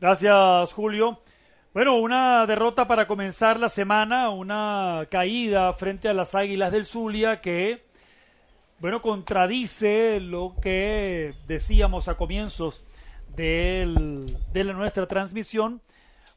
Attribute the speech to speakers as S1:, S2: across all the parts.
S1: Gracias, Julio. Bueno, una derrota para comenzar la semana, una caída frente a las Águilas del Zulia que, bueno, contradice lo que decíamos a comienzos del, de nuestra transmisión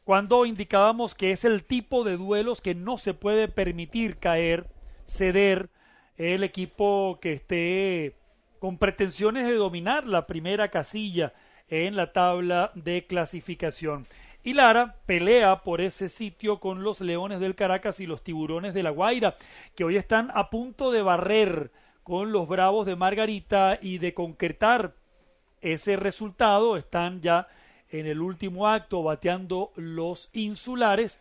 S1: cuando indicábamos que es el tipo de duelos que no se puede permitir caer, ceder el equipo que esté con pretensiones de dominar la primera casilla en la tabla de clasificación. Y Lara pelea por ese sitio con los Leones del Caracas y los Tiburones de La Guaira, que hoy están a punto de barrer con los Bravos de Margarita y de concretar ese resultado. Están ya en el último acto bateando los insulares.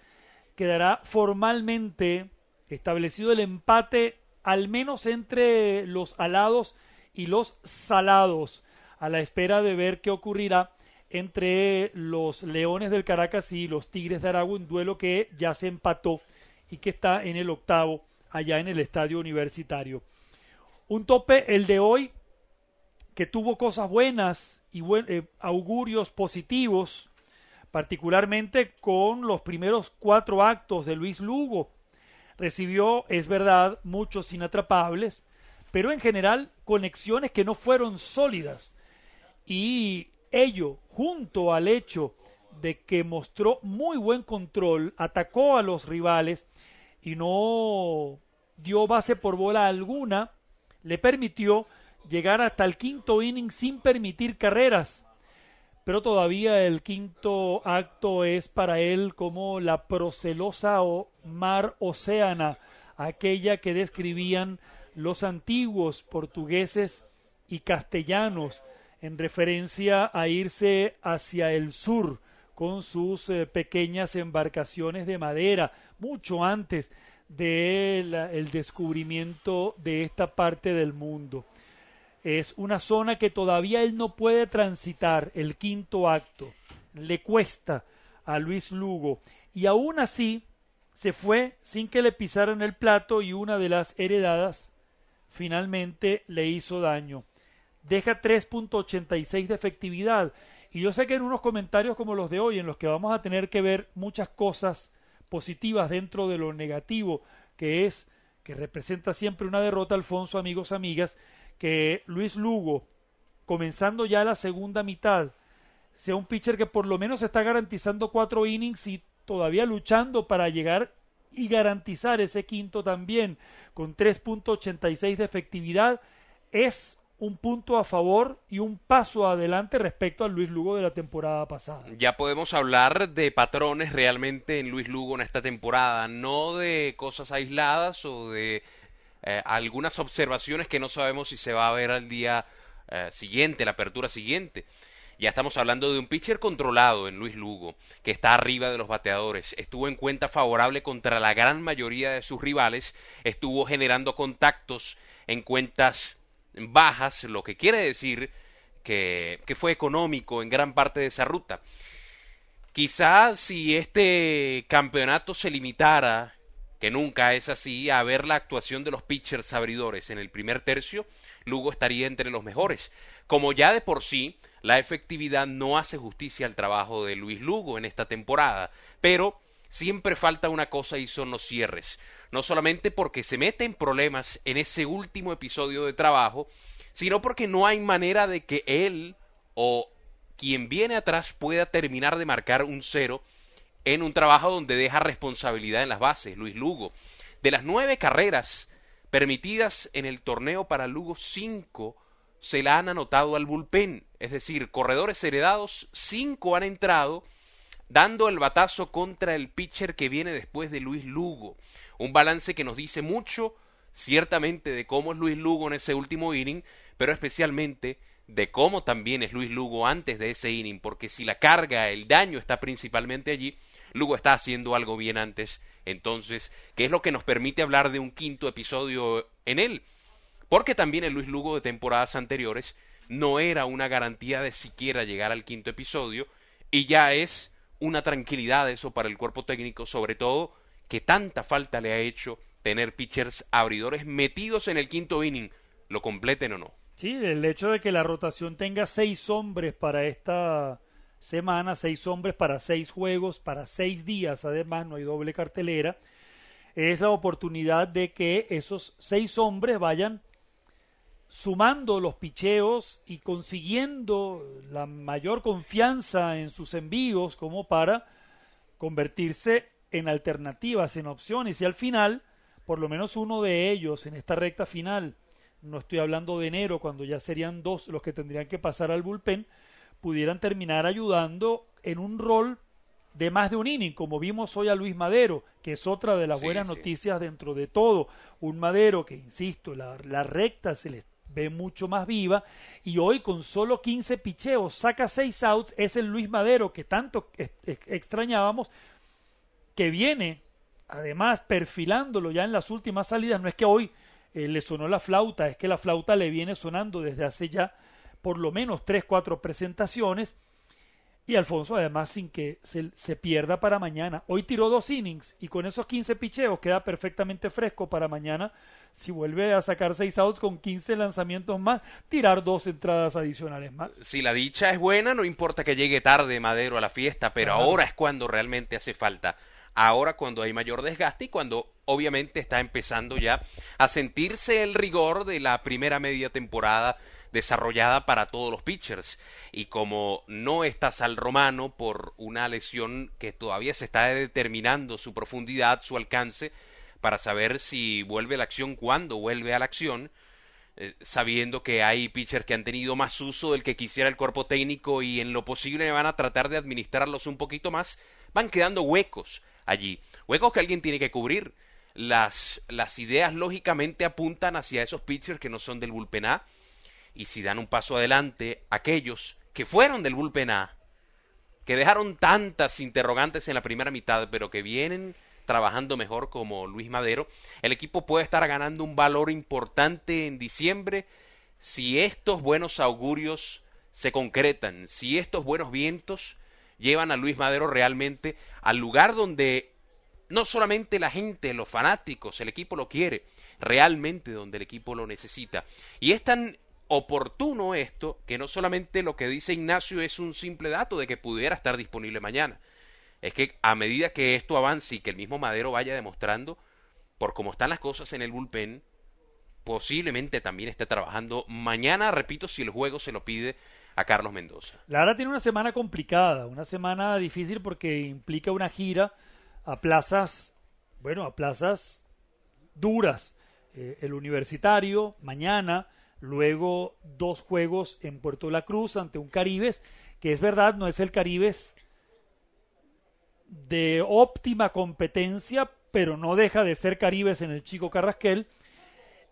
S1: Quedará formalmente establecido el empate al menos entre los alados y los salados a la espera de ver qué ocurrirá entre los Leones del Caracas y los Tigres de Aragua, un duelo que ya se empató y que está en el octavo allá en el estadio universitario. Un tope, el de hoy, que tuvo cosas buenas y eh, augurios positivos, particularmente con los primeros cuatro actos de Luis Lugo. Recibió, es verdad, muchos inatrapables, pero en general conexiones que no fueron sólidas y ello junto al hecho de que mostró muy buen control, atacó a los rivales y no dio base por bola alguna, le permitió llegar hasta el quinto inning sin permitir carreras. Pero todavía el quinto acto es para él como la procelosa o mar oceana, aquella que describían los antiguos portugueses y castellanos en referencia a irse hacia el sur con sus eh, pequeñas embarcaciones de madera, mucho antes del descubrimiento de esta parte del mundo. Es una zona que todavía él no puede transitar, el quinto acto. Le cuesta a Luis Lugo. Y aún así se fue sin que le pisaran el plato y una de las heredadas finalmente le hizo daño deja 3.86 de efectividad. Y yo sé que en unos comentarios como los de hoy, en los que vamos a tener que ver muchas cosas positivas dentro de lo negativo, que es que representa siempre una derrota, Alfonso, amigos, amigas, que Luis Lugo, comenzando ya la segunda mitad, sea un pitcher que por lo menos está garantizando cuatro innings y todavía luchando para llegar y garantizar ese quinto también, con 3.86 de efectividad, es un punto a favor y un paso adelante respecto al Luis Lugo de la temporada pasada.
S2: Ya podemos hablar de patrones realmente en Luis Lugo en esta temporada, no de cosas aisladas o de eh, algunas observaciones que no sabemos si se va a ver al día eh, siguiente, la apertura siguiente. Ya estamos hablando de un pitcher controlado en Luis Lugo, que está arriba de los bateadores, estuvo en cuenta favorable contra la gran mayoría de sus rivales, estuvo generando contactos en cuentas bajas, lo que quiere decir que, que fue económico en gran parte de esa ruta. Quizás si este campeonato se limitara, que nunca es así, a ver la actuación de los pitchers abridores en el primer tercio, Lugo estaría entre los mejores. Como ya de por sí, la efectividad no hace justicia al trabajo de Luis Lugo en esta temporada, pero siempre falta una cosa y son los cierres. No solamente porque se mete en problemas en ese último episodio de trabajo, sino porque no hay manera de que él o quien viene atrás pueda terminar de marcar un cero en un trabajo donde deja responsabilidad en las bases. Luis Lugo, de las nueve carreras permitidas en el torneo para Lugo, cinco se la han anotado al bullpen, es decir, corredores heredados, cinco han entrado dando el batazo contra el pitcher que viene después de Luis Lugo. Un balance que nos dice mucho, ciertamente, de cómo es Luis Lugo en ese último inning, pero especialmente de cómo también es Luis Lugo antes de ese inning, porque si la carga, el daño está principalmente allí, Lugo está haciendo algo bien antes, entonces, ¿qué es lo que nos permite hablar de un quinto episodio en él, porque también el Luis Lugo de temporadas anteriores no era una garantía de siquiera llegar al quinto episodio, y ya es una tranquilidad eso para el cuerpo técnico, sobre todo que tanta falta le ha hecho tener pitchers abridores metidos en el quinto inning, lo completen o no.
S1: Sí, el hecho de que la rotación tenga seis hombres para esta semana, seis hombres para seis juegos, para seis días, además no hay doble cartelera, es la oportunidad de que esos seis hombres vayan sumando los picheos y consiguiendo la mayor confianza en sus envíos como para convertirse en alternativas, en opciones y al final, por lo menos uno de ellos en esta recta final, no estoy hablando de enero cuando ya serían dos los que tendrían que pasar al bullpen, pudieran terminar ayudando en un rol de más de un inning, como vimos hoy a Luis Madero, que es otra de las buenas noticias dentro de todo. Un Madero que, insisto, la, recta se le ve mucho más viva y hoy con solo 15 picheos saca seis outs, es el Luis Madero que tanto e-, e-, extrañábamos, que viene además perfilándolo ya en las últimas salidas, no es que hoy eh, le sonó la flauta, es que la flauta le viene sonando desde hace ya por lo menos tres, cuatro presentaciones y Alfonso, además, sin que se, pierda para mañana. Hoy tiró dos innings y con esos quince picheos queda perfectamente fresco para mañana. Si vuelve a sacar seis outs con quince lanzamientos más, tirar dos entradas adicionales más.
S2: Si la dicha es buena, no importa que llegue tarde Madero a la fiesta, pero ahora es cuando realmente hace falta. Ahora cuando hay mayor desgaste y cuando obviamente está empezando ya a sentirse el rigor de la primera media temporada desarrollada para todos los pitchers. Y como no estás al Romano por una lesión que todavía se está determinando su profundidad, su alcance, para saber si vuelve a la acción, cuándo vuelve a la acción, eh, sabiendo que hay pitchers que han tenido más uso del que quisiera el cuerpo técnico y en lo posible van a tratar de administrarlos un poquito más, van quedando huecos allí, huecos que alguien tiene que cubrir. Las, las ideas lógicamente apuntan hacia esos pitchers que no son del bullpen y si dan un paso adelante aquellos que fueron del bullpen A, que dejaron tantas interrogantes en la primera mitad, pero que vienen trabajando mejor como Luis Madero, el equipo puede estar ganando un valor importante en diciembre si estos buenos augurios se concretan, si estos buenos vientos llevan a Luis Madero realmente al lugar donde no solamente la gente, los fanáticos, el equipo lo quiere, realmente donde el equipo lo necesita. Y es tan oportuno esto, que no solamente lo que dice Ignacio es un simple dato de que pudiera estar disponible mañana, es que a medida que esto avance y que el mismo Madero vaya demostrando, por cómo están las cosas en el bullpen, posiblemente también esté trabajando mañana, repito, si el juego se lo pide a Carlos Mendoza.
S1: La hora tiene una semana complicada, una semana difícil porque implica una gira a plazas, bueno, a plazas duras. Eh, el universitario, mañana, Luego dos juegos en Puerto la Cruz ante un Caribes, que es verdad, no es el Caribes de óptima competencia, pero no deja de ser Caribes en el Chico Carrasquel.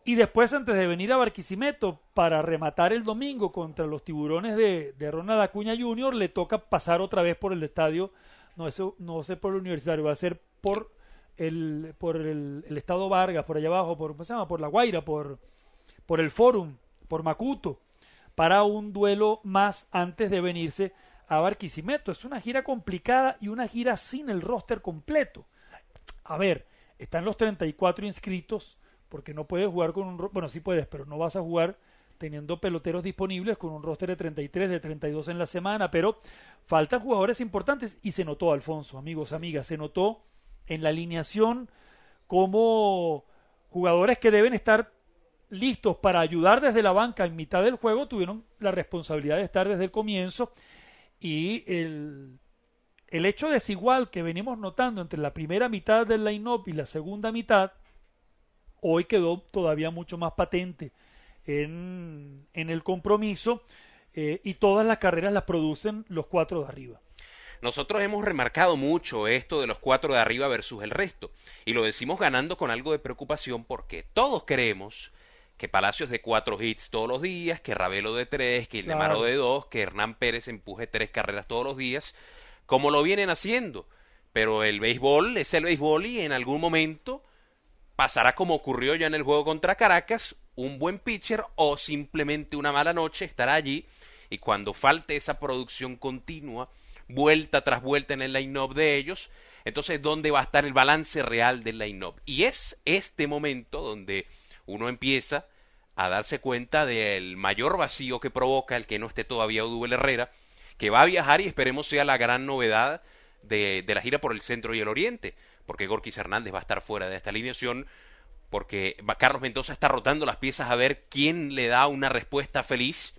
S1: Y después, antes de venir a Barquisimeto para rematar el domingo contra los tiburones de, de Ronald Acuña Jr., le toca pasar otra vez por el estadio, no, eso, no sé por el universitario, va a ser por el, por el, el estado Vargas, por allá abajo, por, ¿cómo se llama? Por La Guaira, por, por el Fórum, por Macuto, para un duelo más antes de venirse a Barquisimeto. Es una gira complicada y una gira sin el roster completo. A ver, están los 34 inscritos, porque no puedes jugar con un... Bueno, sí puedes, pero no vas a jugar teniendo peloteros disponibles con un roster de 33, de 32 en la semana, pero faltan jugadores importantes y se notó, Alfonso, amigos, amigas, se notó en la alineación como jugadores que deben estar listos para ayudar desde la banca en mitad del juego, tuvieron la responsabilidad de estar desde el comienzo y el, hecho desigual que venimos notando entre la primera mitad del line-up y la segunda mitad, hoy quedó todavía mucho más patente en, en el compromiso eh, y todas las carreras las producen los cuatro de arriba.
S2: Nosotros hemos remarcado mucho esto de los cuatro de arriba versus el resto, y lo decimos ganando con algo de preocupación porque todos creemos que Palacios de cuatro hits todos los días, que Ravelo de tres, que Ildemaro de dos, que Hernán Pérez empuje tres carreras todos los días, como lo vienen haciendo. Pero el béisbol es el béisbol y en algún momento pasará como ocurrió ya en el juego contra Caracas, un buen pitcher o simplemente una mala noche estará allí y cuando falte esa producción continua, vuelta tras vuelta en el line-up de ellos, entonces dónde va a estar el balance real del line-up. Y es este momento donde uno empieza a darse cuenta del mayor vacío que provoca el que no esté todavía Odubel Herrera, que va a viajar y esperemos sea la gran novedad de, la gira por el centro y el oriente, porque Gorkis Hernández va a estar fuera de esta alineación, porque Carlos Mendoza está rotando las piezas a ver quién le da una respuesta feliz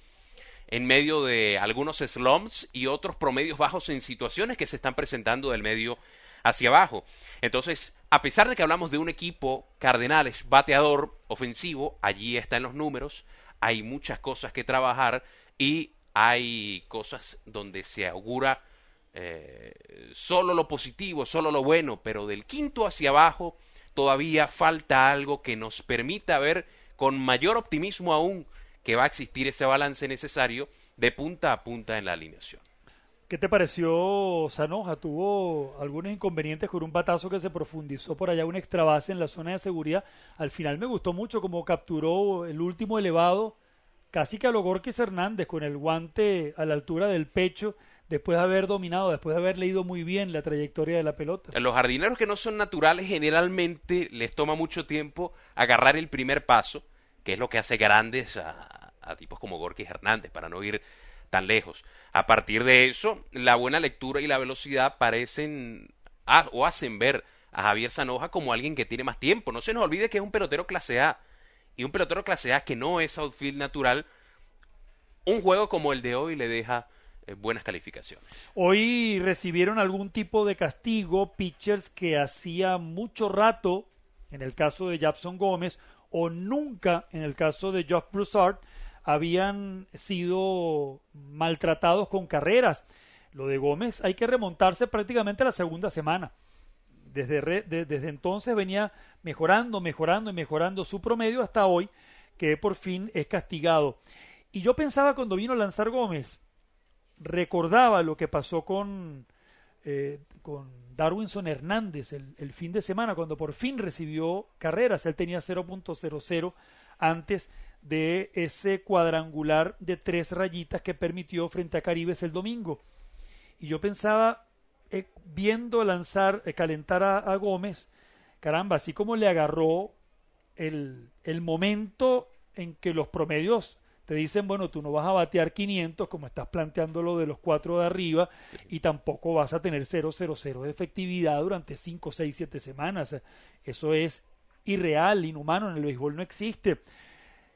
S2: en medio de algunos slums y otros promedios bajos en situaciones que se están presentando del medio hacia abajo. Entonces, a pesar de que hablamos de un equipo Cardenales bateador ofensivo, allí están los números, hay muchas cosas que trabajar y hay cosas donde se augura eh, solo lo positivo, solo lo bueno, pero del quinto hacia abajo todavía falta algo que nos permita ver con mayor optimismo aún que va a existir ese balance necesario de punta a punta en la alineación.
S1: ¿Qué te pareció Sanoja? Tuvo algunos inconvenientes con un batazo que se profundizó por allá, un extra base en la zona de seguridad. Al final me gustó mucho cómo capturó el último elevado, casi que a los Gorkis Hernández, con el guante a la altura del pecho, después de haber dominado, después de haber leído muy bien la trayectoria de la pelota.
S2: A los jardineros que no son naturales generalmente les toma mucho tiempo agarrar el primer paso, que es lo que hace grandes a, tipos como Gorkis Hernández, para no ir tan lejos. A partir de eso, la buena lectura y la velocidad parecen o hacen ver a Javier Zanoja como alguien que tiene más tiempo. No se nos olvide que es un pelotero clase A. Y un pelotero clase A que no es outfield natural, un juego como el de hoy le deja eh, buenas calificaciones.
S1: Hoy recibieron algún tipo de castigo pitchers que hacía mucho rato, en el caso de Jackson Gómez, o nunca en el caso de Geoff Broussard, habían sido maltratados con carreras. Lo de Gómez hay que remontarse prácticamente a la segunda semana. Desde, desde entonces venía mejorando, mejorando y mejorando su promedio hasta hoy, que por fin es castigado. Y yo pensaba cuando vino a lanzar Gómez, recordaba lo que pasó con, eh, con Darwinson Hernández el, el, fin de semana, cuando por fin recibió carreras. Él tenía 0.00 antes de ese cuadrangular de tres rayitas que permitió frente a Caribes el domingo. Y yo pensaba, eh, viendo lanzar, eh, calentar a, Gómez, caramba, así como le agarró el, el momento en que los promedios te dicen, bueno, tú no vas a batear 500 como estás planteando lo de los cuatro de arriba y tampoco vas a tener cero de efectividad durante 5, 6, 7 semanas. Eso es irreal, inhumano, en el béisbol no existe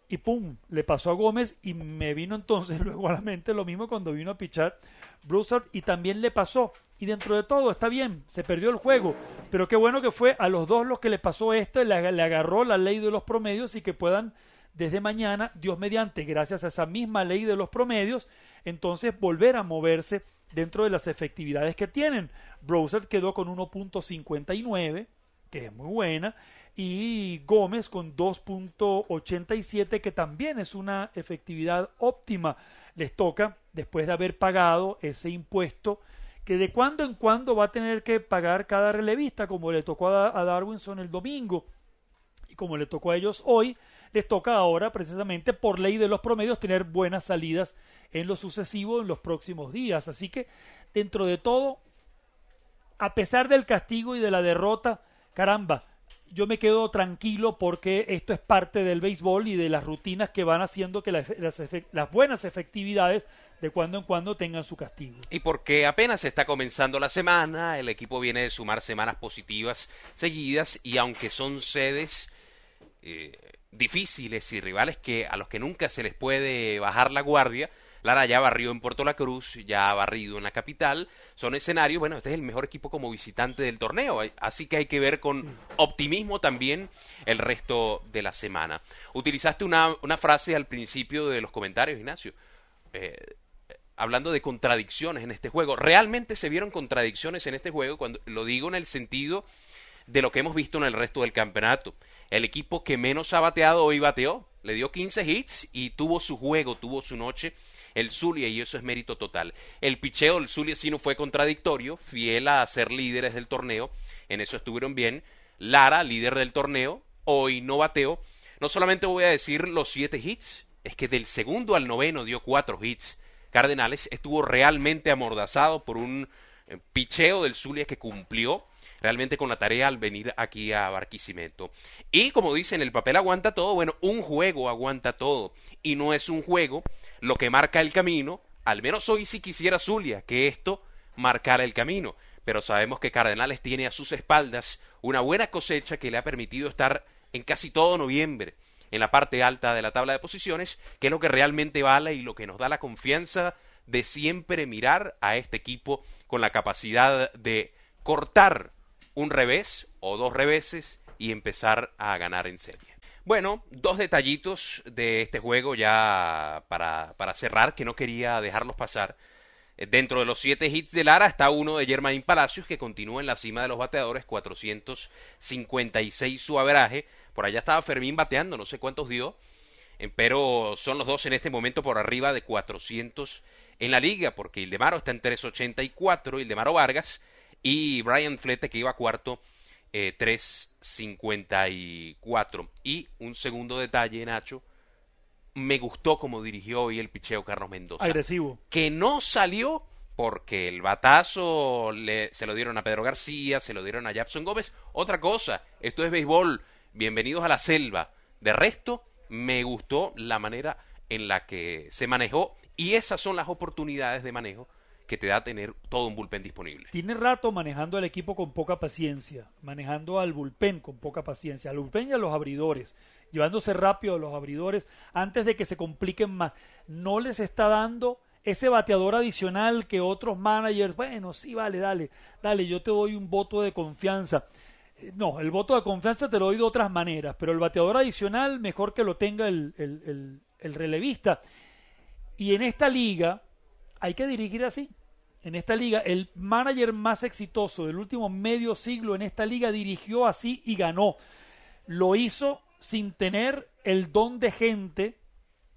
S1: y pum, le pasó a Gómez y me vino entonces luego a la mente lo mismo cuando vino a pichar Broussard y también le pasó. Y dentro de todo, está bien, se perdió el juego, pero qué bueno que fue a los dos los que le pasó esto, le, le agarró la ley de los promedios y que puedan desde mañana, Dios mediante, gracias a esa misma ley de los promedios, entonces volver a moverse dentro de las efectividades que tienen. Broussard quedó con 1.59, que es muy buena, y Gómez con 2.87 que también es una efectividad óptima. Les toca, después de haber pagado ese impuesto, que de cuando en cuando va a tener que pagar cada relevista, como le tocó a, Darwinson el domingo y como le tocó a ellos hoy, les toca ahora precisamente por ley de los promedios tener buenas salidas en lo sucesivo en los próximos días. Así que dentro de todo, a pesar del castigo y de la derrota, caramba, yo me quedo tranquilo porque esto es parte del béisbol y de las rutinas que van haciendo que las, buenas efectividades de cuando en cuando tengan su castigo.
S2: Y porque apenas está comenzando la semana, el equipo viene de sumar semanas positivas seguidas y aunque son sedes eh, difíciles y rivales que a los que nunca se les puede bajar la guardia, Lara ya barrió en Puerto La Cruz, ya ha barrido en la capital. Son escenarios, bueno, este es el mejor equipo como visitante del torneo, eh, así que hay que ver con optimismo también el resto de la semana. Utilizaste una, frase al principio de los comentarios, Ignacio. Eh, eh, hablando de contradicciones en este juego. Realmente se vieron contradicciones en este juego, cuando lo digo en el sentido de lo que hemos visto en el resto del campeonato. El equipo que menos ha bateado hoy bateó, le dio 15 hits y tuvo su juego, tuvo su noche el Zulia y eso es mérito total. El picheo del Zulia sí no fue contradictorio, fiel a ser líderes del torneo, en eso estuvieron bien. Lara, líder del torneo, hoy no bateó. No solamente voy a decir los siete hits, es que del segundo al noveno dio cuatro hits. Cardenales estuvo realmente amordazado por un eh, picheo del Zulia que cumplió realmente con la tarea al venir aquí a Barquisimeto. Y como dicen, el papel aguanta todo, bueno, un juego aguanta todo. Y no es un juego lo que marca el camino, al menos hoy si quisiera Zulia, que esto marcara el camino. Pero sabemos que Cardenales tiene a sus espaldas una buena cosecha que le ha permitido estar en casi todo noviembre en la parte alta de la tabla de posiciones, que es lo que realmente vale y lo que nos da la confianza de siempre mirar a este equipo con la capacidad de cortar un revés o dos reveses y empezar a ganar en serie. Bueno, dos detallitos de este juego ya para, para cerrar, que no quería dejarlos pasar. Eh, dentro de los siete hits de Lara está uno de Germain Palacios, que continúa en la cima de los bateadores, 456 su averaje. Por allá estaba Fermín bateando, no sé cuántos dio. Eh, pero son los dos en este momento por arriba de 400 en la liga, porque Ildemaro está en 384, Ildemaro Vargas y Brian Flete, que iba cuarto, eh, 3.54. Y un segundo detalle, Nacho, me gustó como dirigió hoy el picheo Carlos Mendoza. Agresivo. Que no salió porque el batazo se lo dieron a Pedro García, se lo dieron a Jackson Gómez. Otra cosa, esto es béisbol. Bienvenidos a la selva. De resto, me gustó la manera en la que se manejó y esas son las oportunidades de manejo que te da tener todo un bullpen disponible.
S1: Tiene rato manejando al equipo con poca paciencia, manejando al bullpen con poca paciencia, al bullpen y a los abridores, llevándose rápido a los abridores antes de que se compliquen más. No les está dando ese bateador adicional que otros managers, bueno, sí, vale, dale, dale, yo te doy un voto de confianza. Eh, no, el voto de confianza te lo doy de otras maneras, pero el bateador adicional mejor que lo tenga el relevista. Y en esta liga, hay que dirigir así. En esta liga, el manager más exitoso del último medio siglo en esta liga dirigió así y ganó. Lo hizo sin tener el don de gente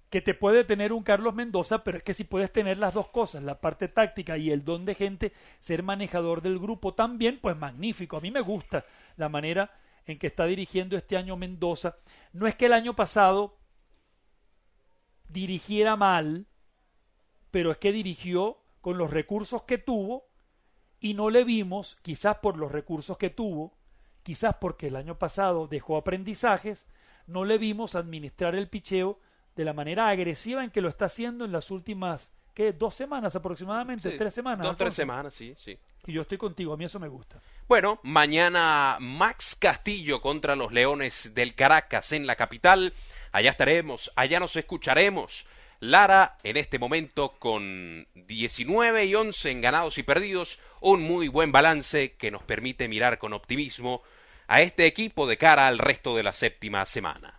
S1: que te puede tener un Carlos Mendoza, pero es que si puedes tener las dos cosas, la parte táctica y el don de gente, ser manejador del grupo también, pues magnífico. A mí me gusta la manera en que está dirigiendo este año Mendoza. No es que el año pasado dirigiera mal, pero es que dirigió con los recursos que tuvo y no le vimos, quizás por los recursos que tuvo, quizás porque el año pasado dejó aprendizajes, no le vimos administrar el picheo de la manera agresiva en que lo está haciendo en las últimas ¿qué? dos semanas aproximadamente, tres semanas. Dos, tres semanas, sí, sí. Y yo estoy contigo, a mí eso me gusta.
S2: Bueno, mañana Max Castillo contra los Leones del Caracas en la capital. Allá estaremos, allá nos escucharemos. Lara en este momento con 19 y 11 en ganados y perdidos, un muy buen balance que nos permite mirar con optimismo a este equipo de cara al resto de la séptima semana.